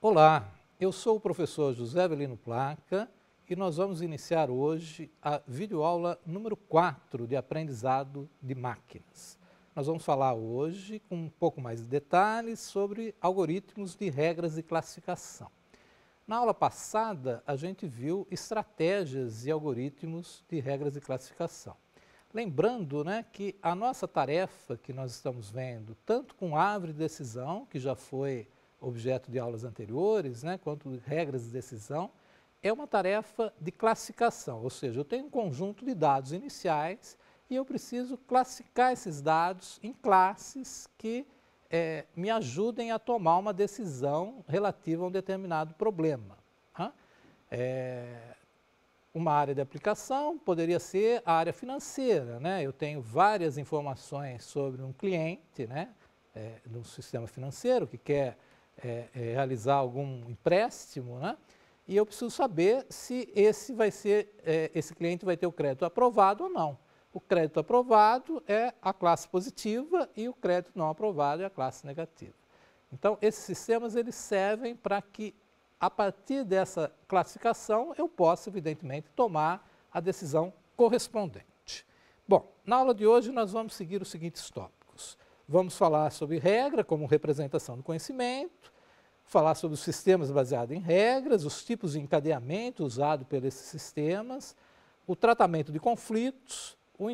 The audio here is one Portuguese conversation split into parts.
Olá, eu sou o professor José Belino Placa e nós vamos iniciar hoje a videoaula número 4 de aprendizado de máquinas. Nós vamos falar hoje com um pouco mais de detalhes sobre algoritmos de regras de classificação. Na aula passada, a gente viu estratégias e algoritmos de regras de classificação. Lembrando né, que a nossa tarefa que nós estamos vendo, tanto com árvore de decisão, que já foi objeto de aulas anteriores, né, quanto regras de decisão, é uma tarefa de classificação, ou seja, eu tenho um conjunto de dados iniciais e eu preciso classificar esses dados em classes que é, me ajudem a tomar uma decisão relativa a um determinado problema. Né? É, uma área de aplicação poderia ser a área financeira, né? Eu tenho várias informações sobre um cliente, né? É, no sistema financeiro que quer é, é, realizar algum empréstimo, né? E eu preciso saber se esse vai ser, é, esse cliente vai ter o crédito aprovado ou não. O crédito aprovado é a classe positiva e o crédito não aprovado é a classe negativa. Então, esses sistemas eles servem para que a partir dessa classificação, eu posso, evidentemente, tomar a decisão correspondente. Bom, na aula de hoje nós vamos seguir os seguintes tópicos. Vamos falar sobre regra como representação do conhecimento, falar sobre os sistemas baseados em regras, os tipos de encadeamento usado pelos esses sistemas, o tratamento de conflitos, o,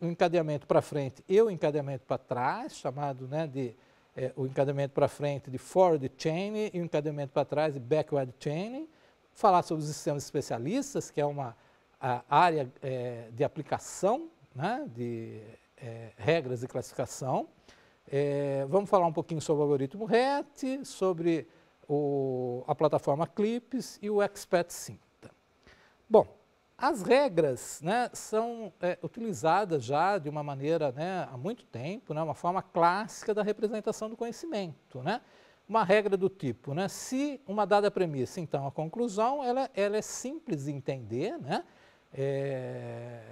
encadeamento para frente e o encadeamento para trás, chamado né, de é, o encadeamento para frente de forward chaining e o encadeamento para trás de backward chaining. Falar sobre os sistemas especialistas, que é uma área é, de aplicação né, de é, regras de classificação. É, vamos falar um pouquinho sobre o algoritmo RET, sobre o, a plataforma Clips e o Expert SINTA Bom, as regras né, são é, utilizadas já de uma maneira né, há muito tempo, né, uma forma clássica da representação do conhecimento. Né? Uma regra do tipo, né, se uma dada premissa, então a conclusão, ela, ela é simples de entender. Né? É,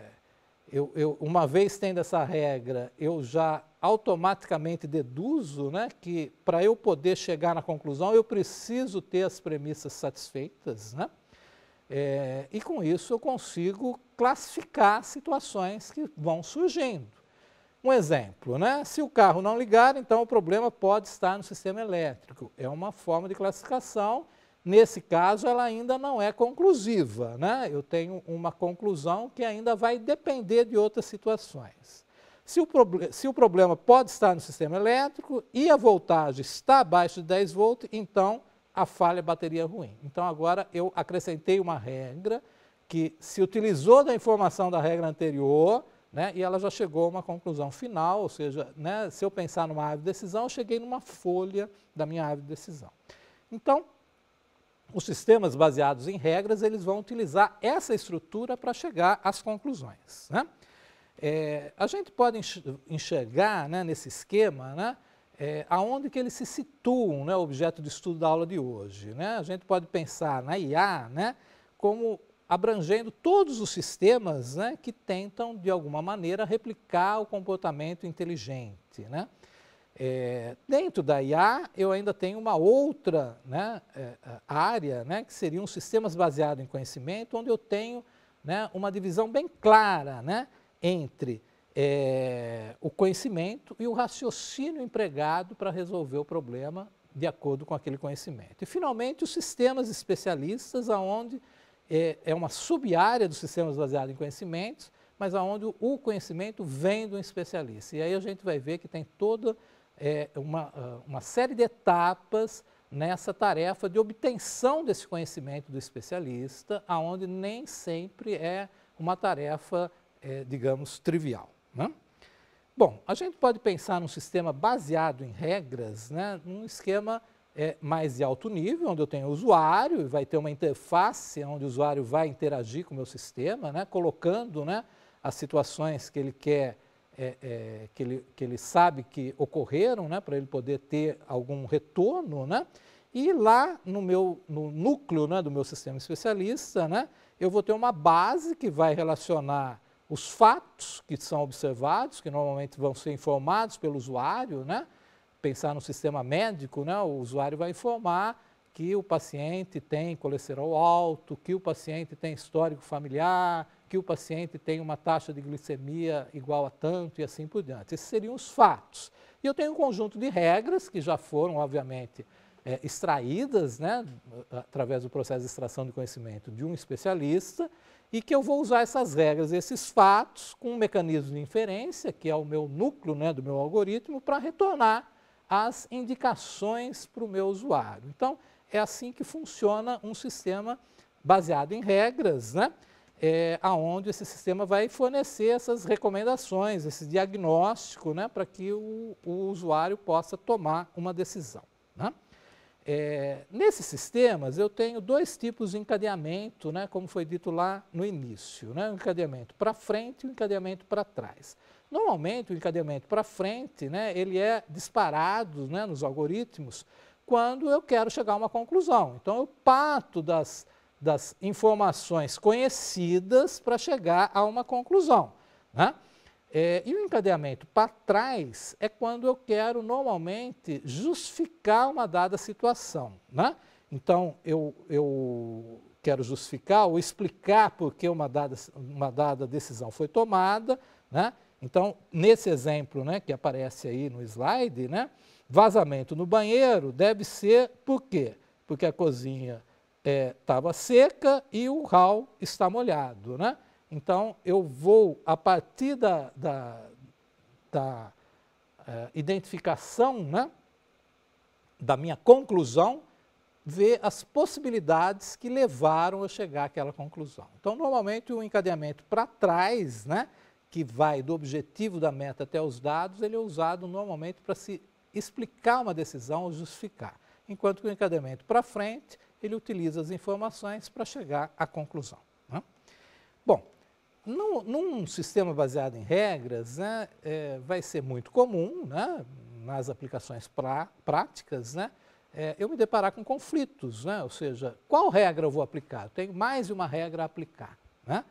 eu, eu, uma vez tendo essa regra, eu já automaticamente deduzo né, que para eu poder chegar na conclusão, eu preciso ter as premissas satisfeitas. Né? É, e com isso eu consigo classificar situações que vão surgindo. Um exemplo, né? se o carro não ligar, então o problema pode estar no sistema elétrico. É uma forma de classificação, nesse caso ela ainda não é conclusiva. Né? Eu tenho uma conclusão que ainda vai depender de outras situações. Se o, se o problema pode estar no sistema elétrico e a voltagem está abaixo de 10 volts, então a falha é bateria ruim. Então agora eu acrescentei uma regra que se utilizou da informação da regra anterior, né, e ela já chegou a uma conclusão final, ou seja, né, se eu pensar numa árvore de decisão, eu cheguei numa folha da minha árvore de decisão. Então, os sistemas baseados em regras, eles vão utilizar essa estrutura para chegar às conclusões. Né? É, a gente pode enxergar né, nesse esquema né é, aonde que eles se situam, né, objeto de estudo da aula de hoje. Né? A gente pode pensar na IA né, como abrangendo todos os sistemas né, que tentam, de alguma maneira, replicar o comportamento inteligente. Né? É, dentro da IA, eu ainda tenho uma outra né, é, é, área, né, que seriam sistemas baseados em conhecimento, onde eu tenho né, uma divisão bem clara né, entre é, o conhecimento e o raciocínio empregado para resolver o problema de acordo com aquele conhecimento. E, finalmente, os sistemas especialistas, aonde é, é uma sub-área dos sistemas baseados em conhecimentos, mas aonde o conhecimento vem de um especialista. E aí a gente vai ver que tem toda é, uma, ah, uma série de etapas nessa tarefa de obtenção desse conhecimento do especialista, aonde nem sempre é uma tarefa, é, digamos, trivial. Né? Bom, a gente pode pensar num sistema baseado em regras, né, num esquema é, mais de alto nível, onde eu tenho o usuário, e vai ter uma interface onde o usuário vai interagir com o meu sistema, né, colocando né, as situações que ele quer, é, é, que, ele, que ele sabe que ocorreram, né, para ele poder ter algum retorno. Né, e lá no meu no núcleo né, do meu sistema especialista, né, eu vou ter uma base que vai relacionar os fatos que são observados, que normalmente vão ser informados pelo usuário, né? pensar no sistema médico, né? o usuário vai informar que o paciente tem colesterol alto, que o paciente tem histórico familiar, que o paciente tem uma taxa de glicemia igual a tanto e assim por diante. Esses seriam os fatos. E eu tenho um conjunto de regras que já foram, obviamente, é, extraídas, né, através do processo de extração de conhecimento de um especialista, e que eu vou usar essas regras, esses fatos, com um mecanismo de inferência, que é o meu núcleo né, do meu algoritmo, para retornar as indicações para o meu usuário. Então, é assim que funciona um sistema baseado em regras, né? É, aonde esse sistema vai fornecer essas recomendações, esse diagnóstico, né, para que o, o usuário possa tomar uma decisão. Né? É, nesses sistemas, eu tenho dois tipos de encadeamento, né, como foi dito lá no início: né, o encadeamento para frente e o encadeamento para trás. Normalmente, o encadeamento para frente né, ele é disparado né, nos algoritmos quando eu quero chegar a uma conclusão. Então, eu parto das, das informações conhecidas para chegar a uma conclusão. Né? É, e o encadeamento para trás é quando eu quero normalmente justificar uma dada situação. Né? Então, eu, eu quero justificar ou explicar por que uma dada, uma dada decisão foi tomada. Né? Então, nesse exemplo né, que aparece aí no slide, né, vazamento no banheiro deve ser por quê? Porque a cozinha estava é, seca e o hall está molhado. Né? Então, eu vou, a partir da, da, da eh, identificação, né, da minha conclusão, ver as possibilidades que levaram a chegar àquela conclusão. Então, normalmente, o encadeamento para trás, né, que vai do objetivo da meta até os dados, ele é usado normalmente para se explicar uma decisão ou justificar. Enquanto que o encadeamento para frente, ele utiliza as informações para chegar à conclusão. Né? Bom, num, num sistema baseado em regras, né, é, vai ser muito comum, né, nas aplicações pra, práticas, né, é, eu me deparar com conflitos, né, ou seja, qual regra eu vou aplicar? Eu tenho mais de uma regra a aplicar. Né?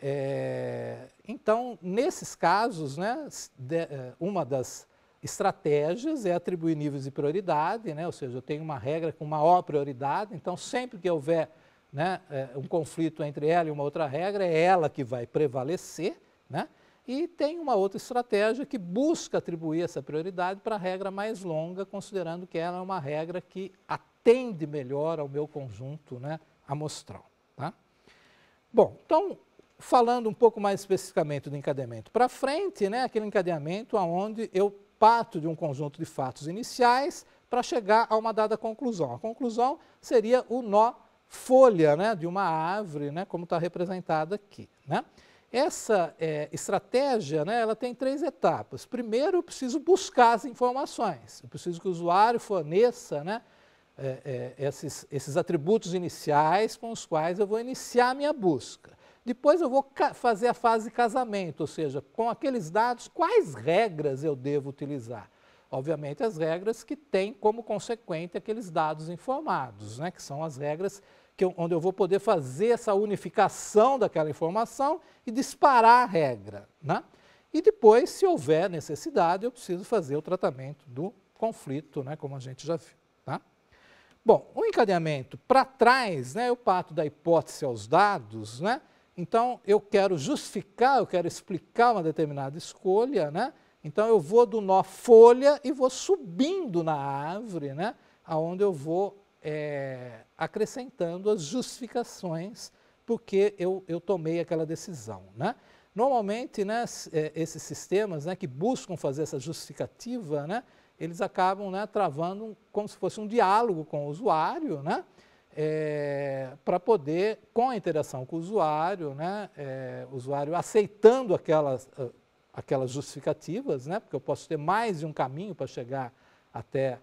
É, então, nesses casos, né, de, é, uma das estratégias é atribuir níveis de prioridade, né, ou seja, eu tenho uma regra com maior prioridade, então sempre que houver né, é, um conflito entre ela e uma outra regra, é ela que vai prevalecer, né, e tem uma outra estratégia que busca atribuir essa prioridade para a regra mais longa, considerando que ela é uma regra que atende melhor ao meu conjunto né, amostral. Tá? Bom, então, falando um pouco mais especificamente do encadeamento para frente, né, aquele encadeamento onde eu parto de um conjunto de fatos iniciais para chegar a uma dada conclusão. A conclusão seria o nó folha né, de uma árvore, né, como está representada aqui. Né? Essa é, estratégia né, ela tem três etapas. Primeiro, eu preciso buscar as informações. Eu preciso que o usuário forneça né, é, é, esses, esses atributos iniciais com os quais eu vou iniciar a minha busca. Depois eu vou fazer a fase de casamento, ou seja, com aqueles dados, quais regras eu devo utilizar? Obviamente as regras que têm como consequente aqueles dados informados, né, que são as regras eu, onde eu vou poder fazer essa unificação daquela informação e disparar a regra. Né? E depois, se houver necessidade, eu preciso fazer o tratamento do conflito, né, como a gente já viu. Tá? Bom, o um encadeamento para trás, né, eu é parto da hipótese aos dados, né, então eu quero justificar, eu quero explicar uma determinada escolha, né, então eu vou do nó folha e vou subindo na árvore, né, aonde eu vou é, acrescentando as justificações porque eu, eu tomei aquela decisão. Né? Normalmente, né, é, esses sistemas né, que buscam fazer essa justificativa, né, eles acabam né, travando como se fosse um diálogo com o usuário, né, é, para poder, com a interação com o usuário, né, é, o usuário aceitando aquelas, ah, aquelas justificativas, né, porque eu posso ter mais de um caminho para chegar até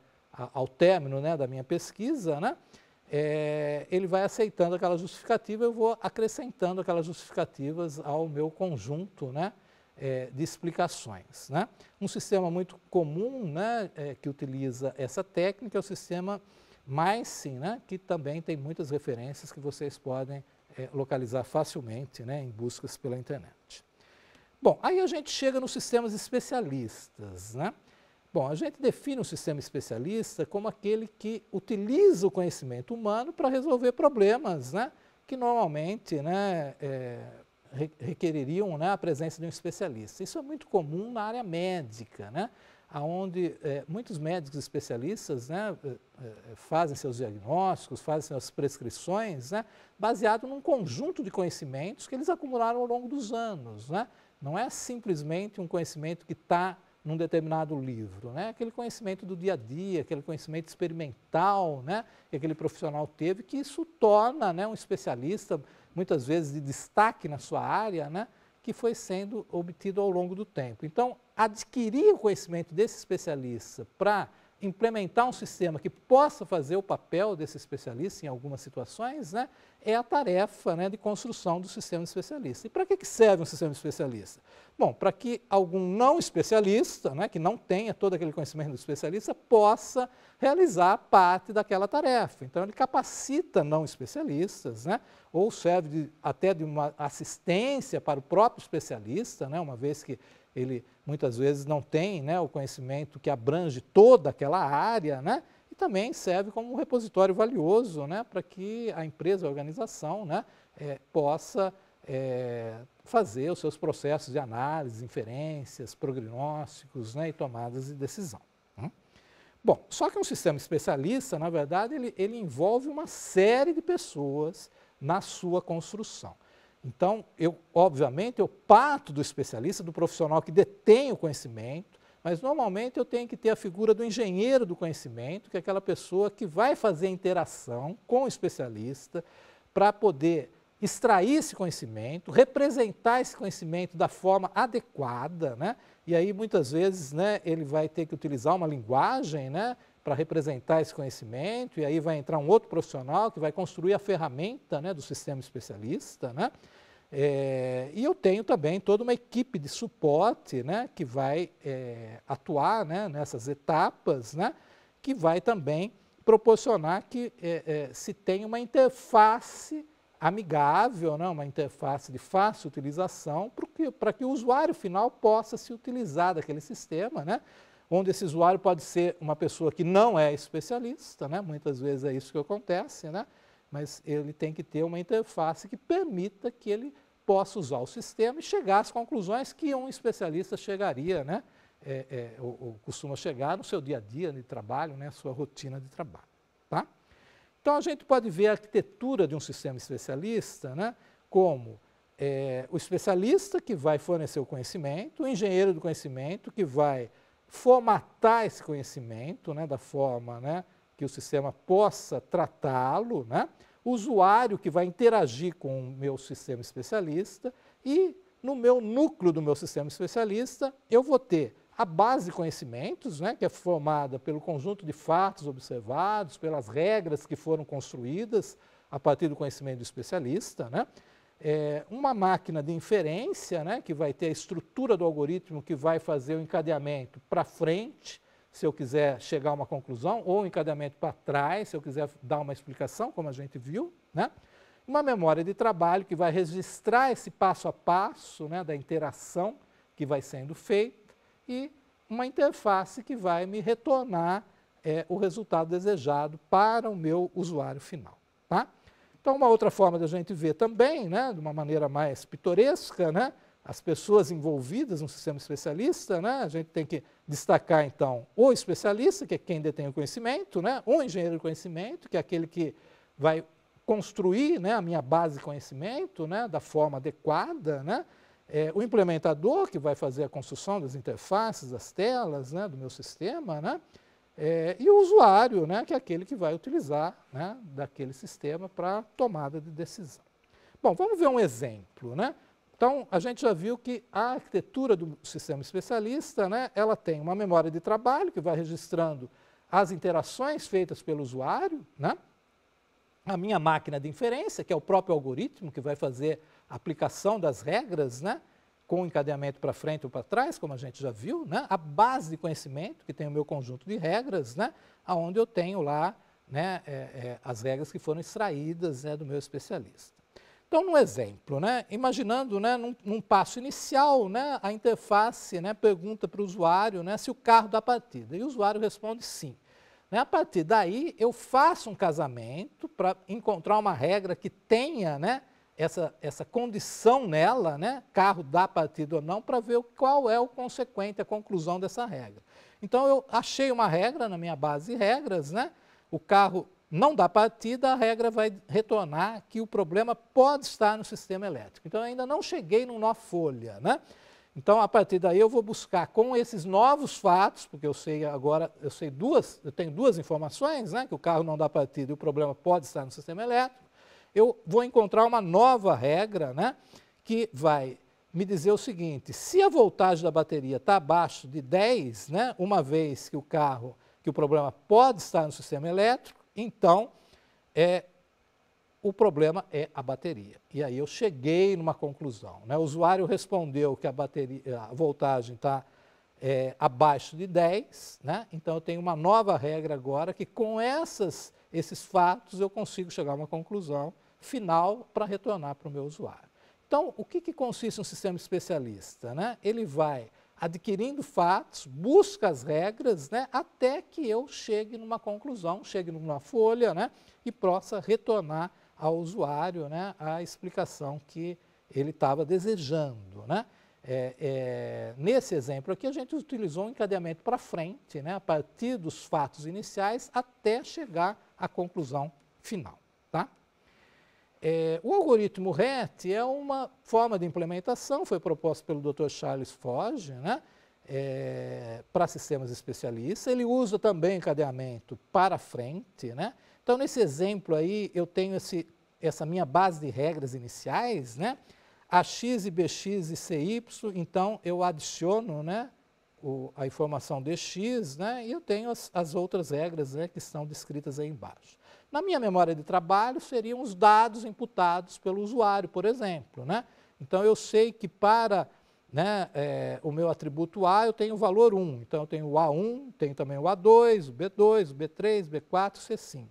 ao término né, da minha pesquisa, né, é, ele vai aceitando aquela justificativa, eu vou acrescentando aquelas justificativas ao meu conjunto né, é, de explicações. Né. Um sistema muito comum né, é, que utiliza essa técnica é o sistema mais né, que também tem muitas referências que vocês podem é, localizar facilmente né, em buscas pela internet. Bom, aí a gente chega nos sistemas especialistas. Né? Bom, a gente define um sistema especialista como aquele que utiliza o conhecimento humano para resolver problemas né, que normalmente né, é, requereriam né, a presença de um especialista. Isso é muito comum na área médica, né, onde é, muitos médicos especialistas né, é, é, fazem seus diagnósticos, fazem suas prescrições, né, baseado num conjunto de conhecimentos que eles acumularam ao longo dos anos. Né. Não é simplesmente um conhecimento que está num determinado livro, né? Aquele conhecimento do dia a dia, aquele conhecimento experimental, né? Que aquele profissional teve, que isso torna, né, um especialista muitas vezes de destaque na sua área, né? Que foi sendo obtido ao longo do tempo. Então, adquirir o conhecimento desse especialista para implementar um sistema que possa fazer o papel desse especialista em algumas situações, né, é a tarefa né, de construção do sistema especialista. E para que, que serve um sistema especialista? Bom, para que algum não especialista, né, que não tenha todo aquele conhecimento do especialista, possa realizar parte daquela tarefa. Então, ele capacita não especialistas, né, ou serve de, até de uma assistência para o próprio especialista, né, uma vez que ele muitas vezes não tem né, o conhecimento que abrange toda aquela área, né, e também serve como um repositório valioso né, para que a empresa, a organização, né, é, possa é, fazer os seus processos de análise, inferências, prognósticos né, e tomadas de decisão. Né. Bom, só que um sistema especialista, na verdade, ele, ele envolve uma série de pessoas na sua construção. Então, eu, obviamente, eu parto do especialista, do profissional que detém o conhecimento, mas normalmente eu tenho que ter a figura do engenheiro do conhecimento, que é aquela pessoa que vai fazer a interação com o especialista para poder extrair esse conhecimento, representar esse conhecimento da forma adequada, né? E aí muitas vezes, né, ele vai ter que utilizar uma linguagem, né, para representar esse conhecimento, e aí vai entrar um outro profissional que vai construir a ferramenta né, do sistema especialista, né? É, e eu tenho também toda uma equipe de suporte né, que vai é, atuar né, nessas etapas, né, que vai também proporcionar que é, é se tenha uma interface amigável, né, uma interface de fácil utilização, para que, que o usuário final possa se utilizar daquele sistema, né, onde esse usuário pode ser uma pessoa que não é especialista, né? muitas vezes é isso que acontece, né? mas ele tem que ter uma interface que permita que ele possa usar o sistema e chegar às conclusões que um especialista chegaria, né? É, é, ou, ou, costuma chegar no seu dia a dia de trabalho, né? sua rotina de trabalho. Tá? Então a gente pode ver a arquitetura de um sistema especialista né? como é, o especialista que vai fornecer o conhecimento, o engenheiro do conhecimento que vai formatar esse conhecimento né, da forma né, que o sistema possa tratá-lo, né, o usuário que vai interagir com o meu sistema especialista e no meu núcleo do meu sistema especialista eu vou ter a base de conhecimentos, né, que é formada pelo conjunto de fatos observados, pelas regras que foram construídas a partir do conhecimento do especialista, né, é, uma máquina de inferência, né, que vai ter a estrutura do algoritmo que vai fazer o encadeamento para frente, se eu quiser chegar a uma conclusão, ou o encadeamento para trás, se eu quiser dar uma explicação, como a gente viu, né? uma memória de trabalho que vai registrar esse passo a passo né, da interação que vai sendo feita e uma interface que vai me retornar é, o resultado desejado para o meu usuário final. Tá? Então, uma outra forma da gente ver também, né, de uma maneira mais pitoresca, né, as pessoas envolvidas no sistema especialista, né, a gente tem que destacar, então, o especialista, que é quem detém o conhecimento, né, o engenheiro do conhecimento, que é aquele que vai construir né, a minha base de conhecimento né, da forma adequada, né, é, o implementador, que vai fazer a construção das interfaces, das telas né, do meu sistema, né, é, e o usuário, né, que é aquele que vai utilizar né, daquele sistema para tomada de decisão. Bom, vamos ver um exemplo. Né? Então, a gente já viu que a arquitetura do sistema especialista, né, ela tem uma memória de trabalho que vai registrando as interações feitas pelo usuário, né? a minha máquina de inferência, que é o próprio algoritmo que vai fazer a aplicação das regras, né? com encadeamento para frente ou para trás, como a gente já viu, né? a base de conhecimento, que tem o meu conjunto de regras, né? onde eu tenho lá né? É, é, as regras que foram extraídas né? do meu especialista. Então, um exemplo, né? imaginando né? num, num passo inicial, né? a interface né? pergunta para o usuário né? se o carro dá partida, e o usuário responde sim. Né? A partir daí, eu faço um casamento para encontrar uma regra que tenha né, essa, essa condição nela, né, carro dá partido ou não, para ver qual é o consequente, a conclusão dessa regra. Então eu achei uma regra na minha base de regras, né? O carro não dá partida, a regra vai retornar que o problema pode estar no sistema elétrico. Então eu ainda não cheguei no nó folha, né? Então a partir daí eu vou buscar com esses novos fatos, porque eu sei agora, eu sei duas, eu tenho duas informações, né, que o carro não dá partida e o problema pode estar no sistema elétrico eu vou encontrar uma nova regra, né? Que vai me dizer o seguinte: se a voltagem da bateria está abaixo de 10, né, uma vez que o carro, que o problema pode estar no sistema elétrico, então é, o problema é a bateria. E aí eu cheguei numa conclusão. Né? O usuário respondeu que a, bateria, a voltagem está é, abaixo de 10, né? então eu tenho uma nova regra agora que com essas, esses fatos eu consigo chegar a uma conclusão final para retornar para o meu usuário. Então, o que, que consiste um sistema especialista? Né? Ele vai adquirindo fatos, busca as regras, né, até que eu chegue numa conclusão, chegue numa folha né, e possa retornar ao usuário né, a explicação que ele estava desejando. Né? É, é, nesse exemplo aqui, a gente utilizou um encadeamento para frente, né, a partir dos fatos iniciais até chegar à conclusão final. É, o algoritmo RET é uma forma de implementação, foi proposto pelo Dr. Charles Forge, né? É, para sistemas especialistas. Ele usa também encadeamento para frente. Né? Então, nesse exemplo aí, eu tenho esse, essa minha base de regras iniciais, né? AX, BX e CY, então eu adiciono né, o, a informação DX né, e eu tenho as, as outras regras né, que estão descritas aí embaixo. Na minha memória de trabalho, seriam os dados imputados pelo usuário, por exemplo. Né? Então, eu sei que para né, é, o meu atributo A eu tenho o valor 1. Então, eu tenho o A1, tenho também o A2, o B2, o B3, o B4, o C5.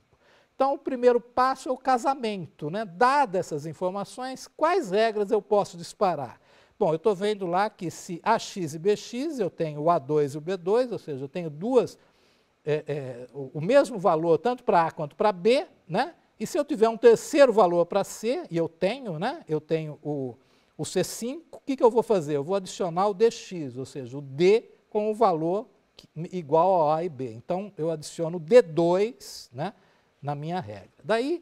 Então, o primeiro passo é o casamento. Né? Dadas essas informações, quais regras eu posso disparar? Bom, eu estou vendo lá que se AX e BX, eu tenho o A2 e o B2, ou seja, eu tenho duas é, é, o, mesmo valor tanto para A quanto para B, né? E se eu tiver um terceiro valor para C, e eu tenho, né? Eu tenho o, o C5, o que, que eu vou fazer? Eu vou adicionar o DX, ou seja, o D com o valor igual a A e B. Então, eu adiciono D2 né, na minha regra. Daí,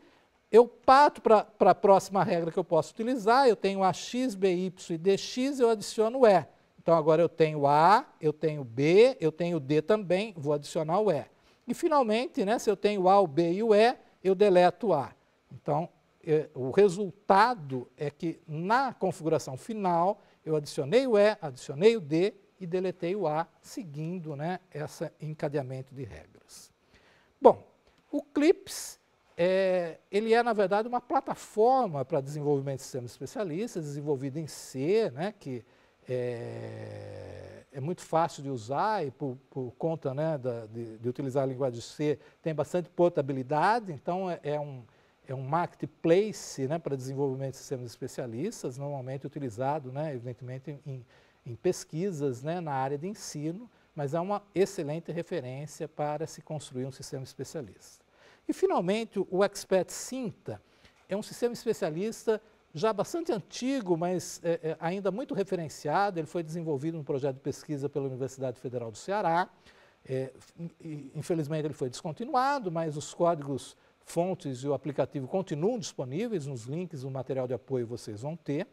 eu parto para a próxima regra que eu posso utilizar, eu tenho AX, BY e DX, eu adiciono E. Então agora eu tenho A, eu tenho B, eu tenho D também, vou adicionar o E. E finalmente, né, se eu tenho A, o B e o E, eu deleto o A. Então eu, é, o resultado é que na configuração final eu adicionei o E, adicionei o D e deletei o A, seguindo né, esse encadeamento de regras. Bom, o CLIPS é, ele é, na verdade, uma plataforma para desenvolvimento de sistemas especialistas, desenvolvida em C, né, que é, é muito fácil de usar e por, por conta né, da, de, de, utilizar a linguagem C tem bastante portabilidade, então é, é um, é um marketplace né, para desenvolvimento de sistemas especialistas, normalmente utilizado, né, evidentemente, em, em pesquisas né, na área de ensino, mas é uma excelente referência para se construir um sistema especialista. E, finalmente, o Expert Cinta é um sistema especialista já bastante antigo, mas é, é, ainda muito referenciado. Ele foi desenvolvido no projeto de pesquisa pela Universidade Federal do Ceará. É, infelizmente ele foi descontinuado, mas os códigos fontes e o aplicativo continuam disponíveis nos links, o material de apoio vocês vão ter.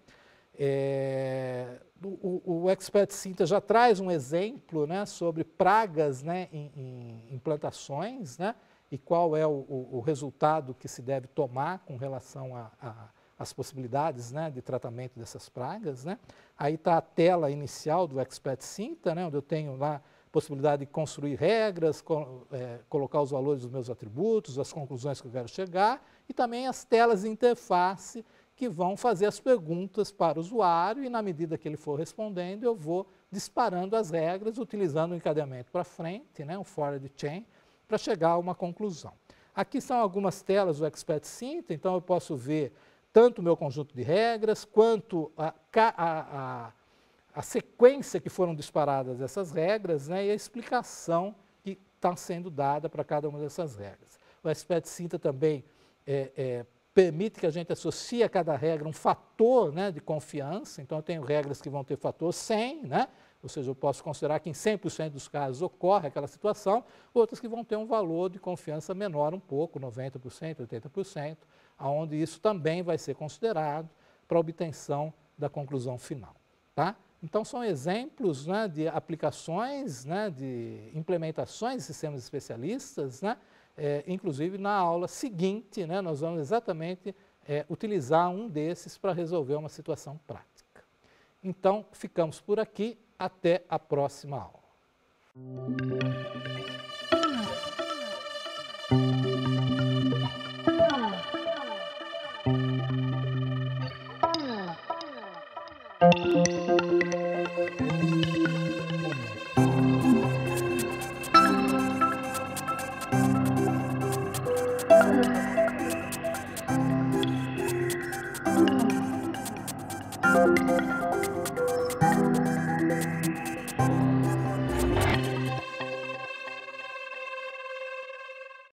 É, o, o Expert Cinta já traz um exemplo né, sobre pragas né, em, em, em plantações né, e qual é o, o, o resultado que se deve tomar com relação a, a as possibilidades né, de tratamento dessas pragas. Né? Aí está a tela inicial do Expert Cinta, né, onde eu tenho lá possibilidade de construir regras, co é, colocar os valores dos meus atributos, as conclusões que eu quero chegar, e também as telas de interface que vão fazer as perguntas para o usuário, e na medida que ele for respondendo, eu vou disparando as regras, utilizando o encadeamento para frente, né, um forward chain, para chegar a uma conclusão. Aqui são algumas telas do Expert Cinta, então eu posso ver tanto o meu conjunto de regras, quanto a, a, a, a sequência que foram disparadas essas regras né, e a explicação que está sendo dada para cada uma dessas regras. O SPET Cinta também é, é, permite que a gente associe a cada regra um fator né, de confiança, então eu tenho regras que vão ter fator 100, né, ou seja, eu posso considerar que em 100% dos casos ocorre aquela situação, outras que vão ter um valor de confiança menor um pouco, 90%, 80%, onde isso também vai ser considerado para obtenção da conclusão final. Tá? Então, são exemplos né, de aplicações, né, de implementações de sistemas especialistas, né, é, inclusive na aula seguinte, né, nós vamos exatamente é, utilizar um desses para resolver uma situação prática. Então, ficamos por aqui, até a próxima aula.